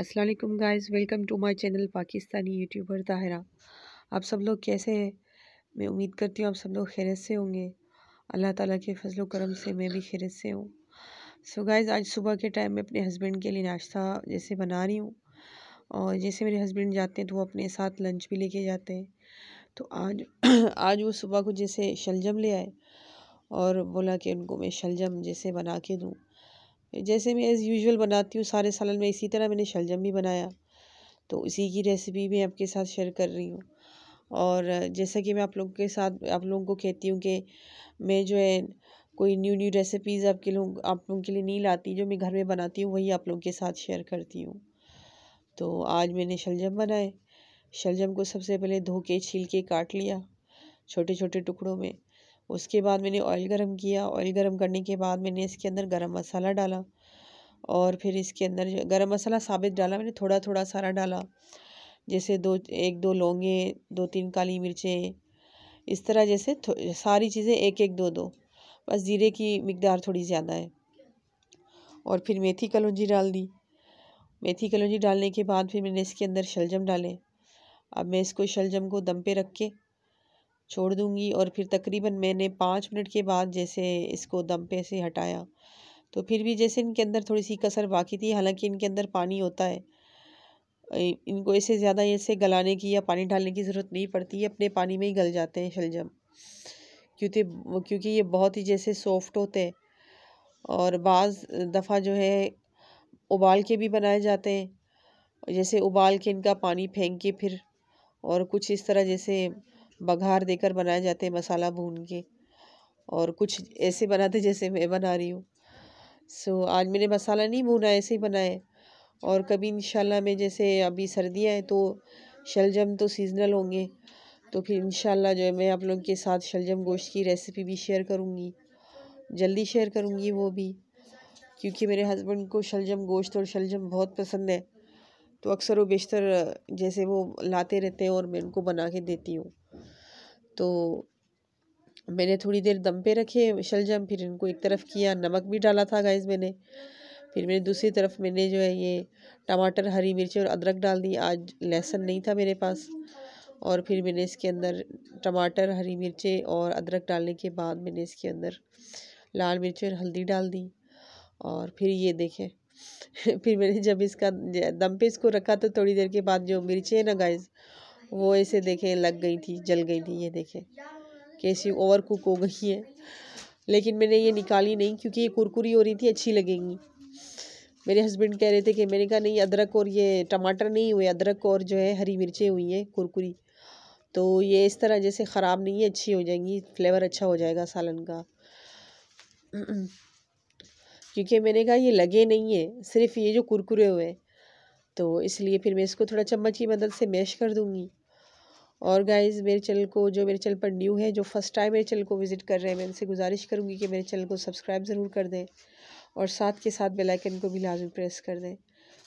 Aslam guys welcome to my channel Pakistani YouTuber Tahira आप सब लोग कैसे हैं मैं उम्मीद करती हूँ आप सब लोग खैरत से होंगे अल्लाह ताला के फजल करम से मैं भी खैरत से हूँ सो गाइज़ आज सुबह के टाइम में अपने हस्बैंड के लिए नाश्ता जैसे बना रही हूँ और जैसे मेरे हस्बैंड जाते हैं तो वो अपने साथ लंच भी लेके जाते हैं तो आज आज वो सुबह को जैसे शलजम ले आए और बोला कि उनको मैं शलजम जैसे बना के दूँ जैसे मैं एज़ यूजुअल बनाती हूँ सारे सालन में इसी तरह मैंने शलजम भी बनाया तो इसी की रेसिपी भी आपके साथ शेयर कर रही हूँ और जैसा कि मैं आप लोगों के साथ आप लोगों को कहती हूँ कि मैं जो है कोई न्यू न्यू रेसिपीज़ आपके लोग आप लोगों के लिए नहीं लाती जो मैं घर में बनाती हूँ वही आप लोगों के साथ शेयर करती हूँ तो आज मैंने शलजम बनाए शलजम को सबसे पहले धो के छील के काट लिया छोटे छोटे टुकड़ों में उसके बाद मैंने ऑयल गरम किया ऑयल गरम करने के बाद मैंने इसके अंदर गरम मसाला डाला और फिर इसके अंदर गरम मसाला साबित डाला मैंने थोड़ा थोड़ा सारा डाला जैसे दो एक दो लौंगे दो तीन काली मिर्चें इस तरह जैसे सारी चीज़ें एक एक दो दो बस ज़ीरे की मकदार थोड़ी ज़्यादा है और फिर मेथी कलौजी डाल दी मेथी कलौजी डालने के बाद फिर मैंने इसके अंदर शलजम डाले अब मैं इसको शलजम को दम पे रख के छोड़ दूंगी और फिर तकरीबन मैंने पाँच मिनट के बाद जैसे इसको दम पे से हटाया तो फिर भी जैसे इनके अंदर थोड़ी सी कसर बाकी थी हालांकि इनके अंदर पानी होता है इनको ऐसे ज़्यादा ऐसे गलाने की या पानी डालने की ज़रूरत नहीं पड़ती अपने पानी में ही गल जाते हैं शलजम क्योंकि क्योंकि ये बहुत ही जैसे सॉफ्ट होते हैं और बाज़ दफ़ा जो है उबाल के भी बनाए जाते हैं जैसे उबाल के इनका पानी फेंक के फिर और कुछ इस तरह जैसे बघार देकर बनाए जाते हैं मसाला भून के और कुछ ऐसे बनाते जैसे मैं बना रही हूँ सो आज मैंने मसाला नहीं भूना ऐसे ही बनाए और कभी इंशाल्लाह मैं जैसे अभी सर्दियाँ हैं तो शलजम तो सीजनल होंगे तो फिर इंशाल्लाह जो है मैं आप लोग के साथ शलजम गोश्त की रेसिपी भी शेयर करूँगी जल्दी शेयर करूँगी वो भी क्योंकि मेरे हस्बैंड को शलजम गोश्त और शलजम बहुत पसंद है तो अक्सर वो बेशतर जैसे वो लाते रहते हैं और मैं उनको बना के देती हूँ तो मैंने थोड़ी देर दम पे रखे शलजम फिर इनको एक तरफ किया नमक भी डाला था गाइस मैंने फिर मैंने दूसरी तरफ मैंने जो है ये टमाटर हरी मिर्च और अदरक डाल दी आज लहसुन नहीं था मेरे पास और फिर मैंने इसके अंदर टमाटर हरी मिर्चें और अदरक डालने के बाद मैंने इसके अंदर लाल मिर्च और हल्दी डाल दी और फिर ये देखें फिर मैंने जब इसका दम पे इसको रखा तो थोड़ी देर के बाद जो मिर्चें हैं ना गाइज़ वो ऐसे देखे लग गई थी जल गई थी ये देखे कैसी ओवर कुक हो गई है लेकिन मैंने ये निकाली नहीं क्योंकि ये कुरकुरी हो रही थी अच्छी लगेंगी मेरे हस्बैंड कह रहे थे कि मैंने कहा नहीं अदरक और ये टमाटर नहीं हुए अदरक और जो है हरी मिर्चें हुई हैं कुरकुरी तो ये इस तरह जैसे ख़राब नहीं है अच्छी हो जाएंगी फ्लेवर अच्छा हो जाएगा सालन का क्योंकि मैंने कहा ये लगे नहीं है सिर्फ ये जो कुरकुरे हुए तो इसलिए फिर मैं इसको थोड़ा चम्मच की मदद से मैश कर दूँगी और गाइज़ मेरे चैनल को जो मेरे चैनल पर न्यू है जो फर्स्ट टाइम मेरे चैनल को विज़िट कर रहे हैं मैं उनसे गुजारिश करूँगी कि मेरे चैनल को सब्सक्राइब ज़रूर कर दें और साथ के साथ बेलाइकन को भी लाजमी प्रेस कर दें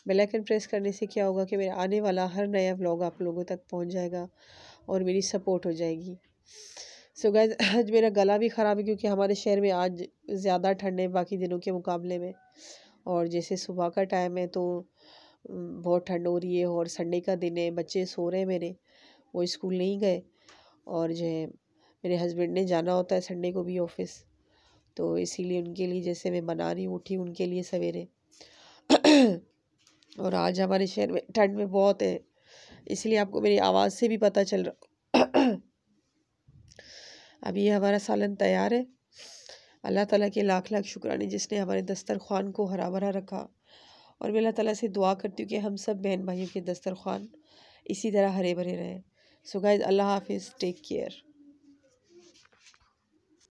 बेलाइकन प्रेस करने से क्या होगा कि मेरा आने वाला हर नया ब्लॉग आप लोगों तक पहुँच जाएगा और मेरी सपोर्ट हो जाएगी सो so गैज आज मेरा गला भी ख़राब है क्योंकि हमारे शहर में आज ज़्यादा ठंड है बाकी दिनों के मुकाबले में और जैसे सुबह का टाइम है तो बहुत ठंड हो रही है और संडे का दिन है बच्चे सो रहे हैं मेरे वो स्कूल नहीं गए और जो है मेरे हस्बैंड ने जाना होता है संडे को भी ऑफिस तो इसीलिए उनके लिए जैसे मैं बना रही हूँ उठी उनके लिए सवेरे और आज हमारे शहर में ठंड में बहुत है इसलिए आपको मेरी आवाज़ से भी पता चल रहा अभी हमारा सालन तैयार है अल्लाह ताला के लाख लाख शुक्राने जिसने हमारे दस्तरखान को हरा भरा रखा और मैं अल्लाह ताला से दुआ करती हूँ कि हम सब बहन भाइयों के दस्तरखान इसी तरह हरे भरे रहें so guys allah hafiz take care